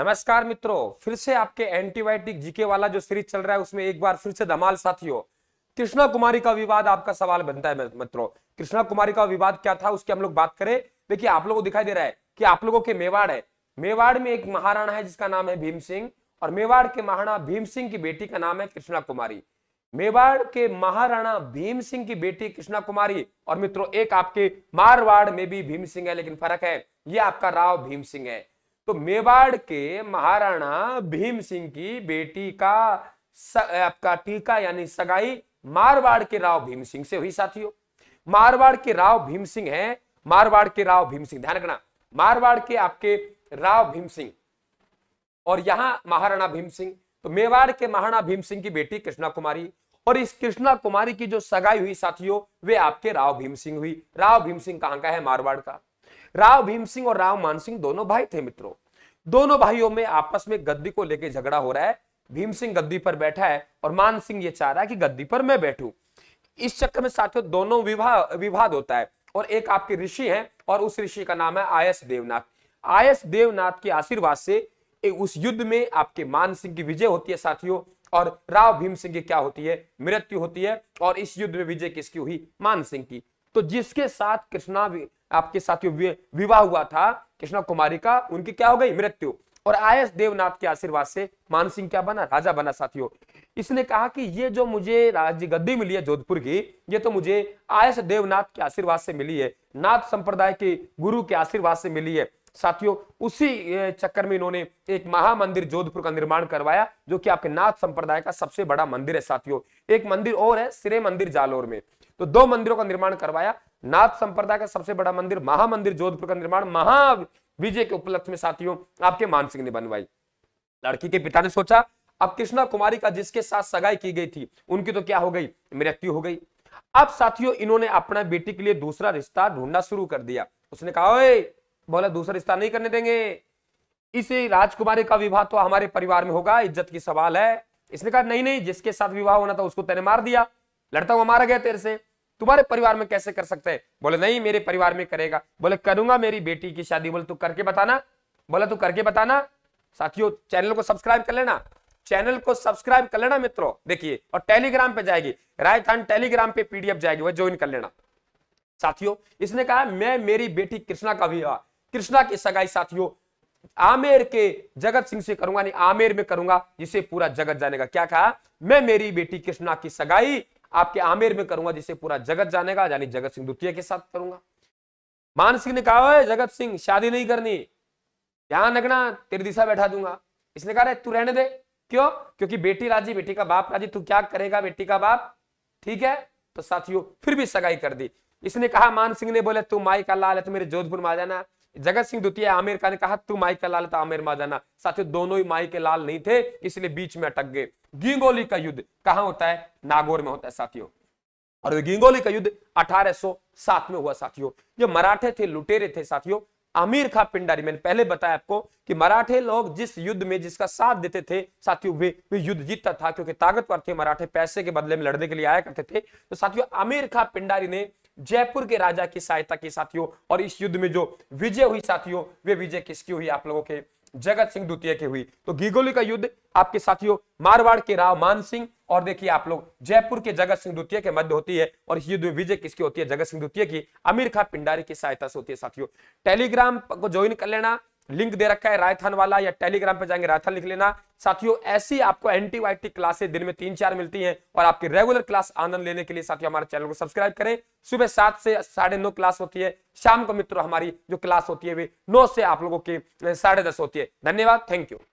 नमस्कार मित्रों फिर से आपके एंटीबायोटिक जीके वाला जो सीरीज चल रहा है उसमें एक बार फिर से धमाल साथियों कृष्णा कुमारी का विवाद आपका सवाल बनता है मित्रों कृष्णा कुमारी का विवाद क्या था उसकी हम लोग बात करें देखिए आप लोगों को दिखाई दे रहा है कि आप लोगों के मेवाड़ है मेवाड़ में एक महाराणा है जिसका नाम है भीम सिंह और मेवाड़ के महाराणा भीम सिंह की बेटी का नाम है कृष्णा कुमारी मेवाड़ के महाराणा भीम सिंह की बेटी कृष्णा कुमारी और मित्रों एक आपके मारवाड़ में भी भीम सिंह है लेकिन फर्क है ये आपका राव भीम सिंह है तो मेवाड़ के महाराणा भीम सिंह की बेटी का स, आपका टीका यानी सगाई मारवाड़ के राव भीम सिंह से हुई साथियों मारवाड़ के राव भीम सिंह है मारवाड़ के राव भीम सिंह ध्यान रखना मारवाड़ के आपके राव भीम सिंह और यहां महाराणा भीम सिंह तो मेवाड़ के महाराणा भीम सिंह की बेटी कृष्णा कुमारी और इस कृष्णा कुमारी की जो सगाई हुई साथियों वे आपके राव भीम सिंह हुई राव भीम सिंह कहां का है मारवाड़ का राव भीम सिंह और राव मान सिंह दोनों भाई थे मित्रों दोनों भाइयों में आपस में गद्दी को लेकर झगड़ा हो रहा है भीम सिंह गद्दी पर बैठा है और मान सिंह ये चाह रहा है कि गद्दी पर मैं बैठू इस चक्र में साथियों दोनों विवाह विवाद होता है और एक आपके ऋषि हैं और उस ऋषि का नाम है आयस देवनाथ आयस देवनाथ के आशीर्वाद से उस युद्ध में आपके मान सिंह की विजय होती है साथियों और राव भीम सिंह की क्या होती है मृत्यु होती है और इस युद्ध में विजय किसकी हुई मान सिंह की तो जिसके साथ कृष्णा आपके साथियों विवाह हुआ था कृष्णा कुमारी का उनकी क्या हो गई मृत्यु और आयस देवनाथ के आशीर्वाद से मान सिंह क्या बना राजा बना साथियों इसने कहा कि ये जो मुझे राज्य गद्दी मिली है जोधपुर की ये तो मुझे आयस देवनाथ के आशीर्वाद से मिली है नाथ संप्रदाय के गुरु के आशीर्वाद से मिली है साथियों उसी चक्कर में इन्होंने एक महामंदिर जोधपुर का निर्माण करवाया जो कि आपके नाथ संप्रदाय का सबसे बड़ा मंदिर है साथियों एक मंदिर और है सिरे मंदिर जालोर में तो दो मंदिरों का निर्माण करवाया नाथ संप्रदाय का सबसे बड़ा मंदिर महामंदिर जोधपुर का निर्माण महाविजय के उपलक्ष्य में साथियों आपके मानसिंह ने बनवाई लड़की के पिता ने सोचा अब कृष्णा कुमारी का जिसके साथ सगाई की गई थी उनकी तो क्या हो गई मृत्यु हो गई अब साथियों इन्होंने अपना बेटी के लिए दूसरा रिश्ता ढूंढना शुरू कर दिया उसने कहा बोला दूसरा रिश्ता नहीं करने देंगे इसी राजकुमारी का विवाह तो हमारे परिवार में होगा इज्जत की सवाल है इसने कहा नहीं नहीं जिसके साथ विवाह होना था उसको तेरे मार दिया लड़ता हुआ मारा गया तेरे से तुम्हारे परिवार में कैसे कर सकते हैं बोले नहीं मेरे परिवार में करेगा बोले करूंगा मेरी बेटी की शादी बोले तू करके बताना बोला तू करके बताना साथियों चैनल को सब्सक्राइब कर लेना चैनल को सब्सक्राइब कर लेना मित्रों देखिए और टेलीग्राम पे जाएगी राजस्थान टेलीग्राम पे पीडीएफ जाएगी वह ज्वाइन कर लेना साथियों इसने कहा मैं मेरी बेटी कृष्णा का विवाह कृष्णा के सगाई साथियों आमेर के जगत सिंह से करूंगा नहीं आमेर में करूंगा जिसे पूरा जगत जानेगा क्या कहा मैं मेरी बेटी कृष्णा की सगाई आपके आमेर में करूंगा जिसे पूरा जगत जानेगा यानी जगत सिंह द्वितीय के साथ करूंगा मान सिंह ने कहा जगत सिंह शादी नहीं करनी यहां नगना तेरी दिशा बैठा दूंगा इसने कहा तू रहने दे क्यों क्योंकि बेटी राजी बेटी का बाप राजी तू क्या करेगा बेटी का बाप ठीक है तो साथियों फिर भी सगाई कर दी इसने कहा मान सिंह ने बोले तू माई का लाल है तो मेरे जोधपुर में आ जाना जगत सिंह द्वितीय आमिर का ने कहा तू माई का लाल था आमिर मादाना साथियों दोनों ही माई के लाल नहीं थे इसलिए बीच में अटक गए गिंगोली का युद्ध कहा होता है नागौर में होता है साथियों और गिंगोली का युद्ध 1807 में हुआ साथियों जो मराठे थे लुटेरे थे साथियों आमिर खा पिंडारी मैंने पहले बताया आपको कि मराठे लोग जिस युद्ध में जिसका साथ देते थे साथियों वे वे युद्ध जीतता था क्योंकि ताकतवर थे मराठे पैसे के बदले में लड़ने के लिए आया करते थे तो साथियों आमिर खा पिंडारी ने जयपुर के राजा की सहायता की साथियों और इस युद्ध में जो विजय हुई साथियों वे विजय किसकी हुई आप लोगों के जगत सिंह द्वितीय की हुई तो गिगोली का युद्ध आपके साथियों मारवाड़ के राव मान सिंह और देखिए आप लोग जयपुर के जगत सिंह द्वितीय के मध्य होती है और इस युद्ध में विजय किसकी होती है जगत सिंह द्वितीय की अमीर खा पिंडारी की सहायता से होती है साथियों टेलीग्राम को ज्वाइन कर लेना लिंक दे रखा है रायथन वाला या टेलीग्राम पे जाएंगे रायथन लिख लेना साथियों ऐसी आपको एंटीबायोटिक क्लासे दिन में तीन चार मिलती हैं और आपकी रेगुलर क्लास आनंद लेने के लिए साथियों हमारे चैनल को सब्सक्राइब करें सुबह सात से साढ़े नौ क्लास होती है शाम को मित्रों हमारी जो क्लास होती है वे नौ से आप लोगों की साढ़े दस होती है धन्यवाद थैंक यू